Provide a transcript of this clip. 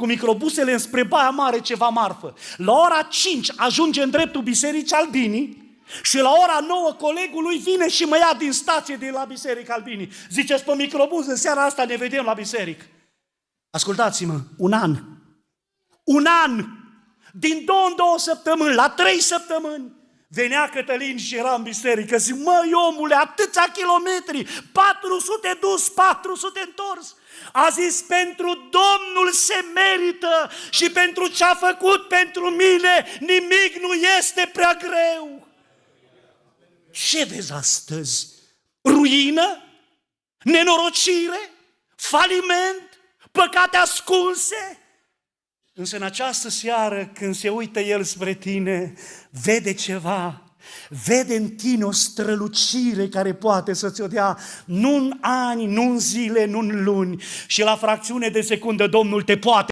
cu microbusele înspre Baia Mare ceva marfă. La ora 5 ajunge în dreptul Bisericii Albinii, și la ora 9 colegul lui vine și mă ia din stație de la biserica Albinii. Ziceți pe microbus, în seara asta ne vedem la biserică. Ascultați-mă, un an. Un an! Din două în două săptămâni, la trei săptămâni. Venea Cătălin și era în biserică, zic, măi omule, atâția kilometri, 400 dus, 400 întors. A zis, pentru Domnul se merită și pentru ce a făcut pentru mine, nimic nu este prea greu. Ce vezi astăzi? Ruină? Nenorocire? Faliment? Păcate ascunse? Însă în această seară, când se uită El spre tine, vede ceva, vede în tine o strălucire care poate să ți-o dea nu în ani, nu în zile, nu în luni și la fracțiune de secundă Domnul te poate